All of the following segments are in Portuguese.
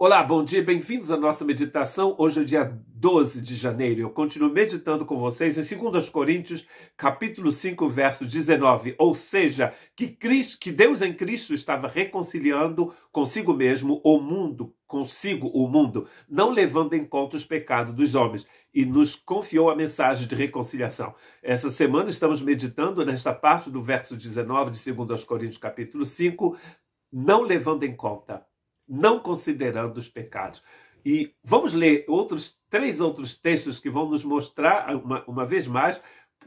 Olá, bom dia, bem-vindos à nossa meditação. Hoje é dia 12 de janeiro. Eu continuo meditando com vocês em 2 Coríntios, capítulo 5, verso 19, ou seja, que, Cristo, que Deus em Cristo estava reconciliando consigo mesmo o mundo, consigo o mundo, não levando em conta os pecados dos homens, e nos confiou a mensagem de reconciliação. Essa semana estamos meditando nesta parte do verso 19 de 2 Coríntios, capítulo 5, não levando em conta não considerando os pecados. E vamos ler outros três outros textos que vão nos mostrar, uma, uma vez mais,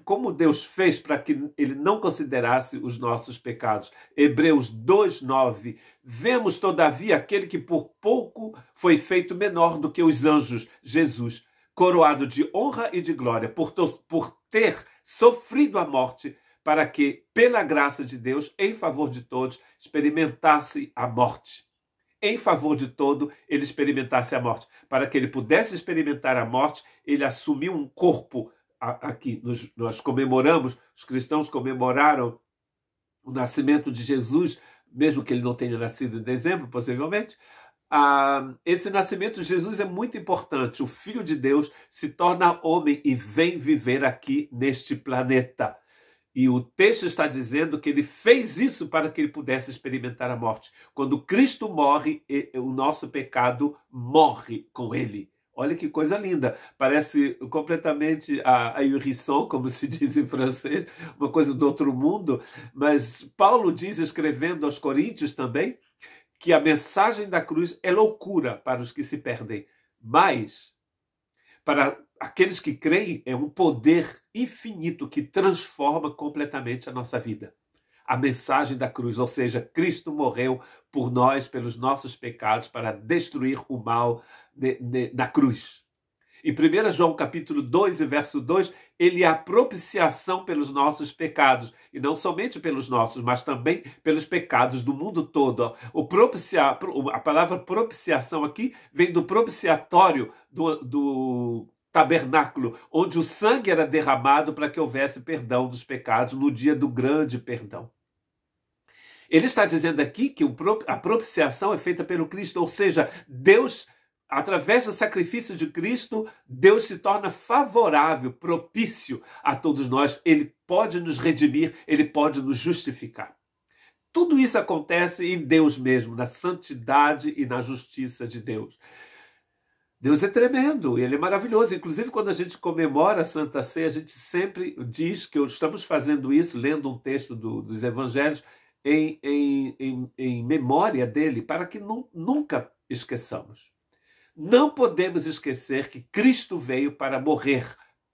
como Deus fez para que ele não considerasse os nossos pecados. Hebreus 2:9. Vemos todavia aquele que por pouco foi feito menor do que os anjos, Jesus, coroado de honra e de glória por, por ter sofrido a morte, para que, pela graça de Deus, em favor de todos, experimentasse a morte em favor de todo, ele experimentasse a morte. Para que ele pudesse experimentar a morte, ele assumiu um corpo. Aqui nós, nós comemoramos, os cristãos comemoraram o nascimento de Jesus, mesmo que ele não tenha nascido em dezembro, possivelmente. Ah, esse nascimento de Jesus é muito importante. O Filho de Deus se torna homem e vem viver aqui neste planeta. E o texto está dizendo que ele fez isso para que ele pudesse experimentar a morte. Quando Cristo morre, o nosso pecado morre com ele. Olha que coisa linda! Parece completamente a, a como se diz em francês, uma coisa do outro mundo. Mas Paulo diz, escrevendo aos Coríntios também, que a mensagem da cruz é loucura para os que se perdem, mas para aqueles que creem, é um poder infinito que transforma completamente a nossa vida. A mensagem da cruz, ou seja, Cristo morreu por nós, pelos nossos pecados, para destruir o mal na cruz. Em 1 João capítulo 2 e verso 2, ele é a propiciação pelos nossos pecados, e não somente pelos nossos, mas também pelos pecados do mundo todo. O propicia a palavra propiciação aqui vem do propiciatório do, do tabernáculo, onde o sangue era derramado para que houvesse perdão dos pecados no dia do grande perdão. Ele está dizendo aqui que a propiciação é feita pelo Cristo, ou seja, Deus através do sacrifício de Cristo, Deus se torna favorável, propício a todos nós. Ele pode nos redimir, ele pode nos justificar. Tudo isso acontece em Deus mesmo, na santidade e na justiça de Deus. Deus é tremendo, ele é maravilhoso. Inclusive, quando a gente comemora a Santa Ceia, a gente sempre diz que estamos fazendo isso, lendo um texto do, dos Evangelhos, em, em, em, em memória dele, para que nu, nunca esqueçamos não podemos esquecer que Cristo veio para morrer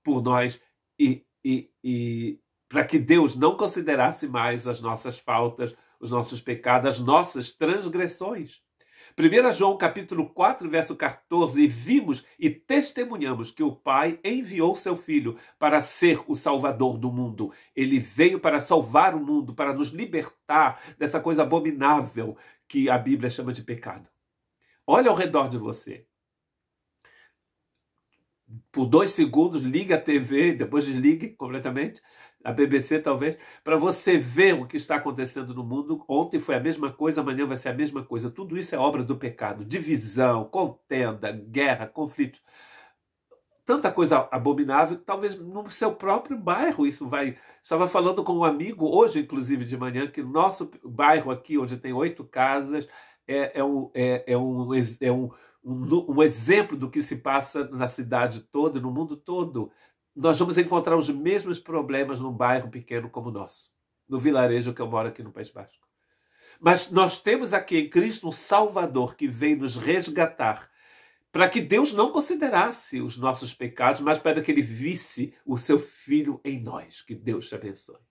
por nós e, e, e para que Deus não considerasse mais as nossas faltas, os nossos pecados, as nossas transgressões. 1 João capítulo 4, verso 14, e vimos e testemunhamos que o Pai enviou seu Filho para ser o Salvador do mundo. Ele veio para salvar o mundo, para nos libertar dessa coisa abominável que a Bíblia chama de pecado. Olha ao redor de você por dois segundos, liga a TV, depois desligue completamente, a BBC talvez, para você ver o que está acontecendo no mundo. Ontem foi a mesma coisa, amanhã vai ser a mesma coisa. Tudo isso é obra do pecado. Divisão, contenda, guerra, conflito. Tanta coisa abominável, talvez no seu próprio bairro isso vai. Estava falando com um amigo hoje, inclusive de manhã, que nosso bairro aqui, onde tem oito casas, é é, é, é, um, é, é, um, é um, um, um exemplo do que se passa na cidade toda, no mundo todo. Nós vamos encontrar os mesmos problemas num bairro pequeno como o nosso, no vilarejo que eu moro aqui no País Basco. Mas nós temos aqui em Cristo um Salvador que veio nos resgatar, para que Deus não considerasse os nossos pecados, mas para que Ele visse o seu Filho em nós. Que Deus te abençoe.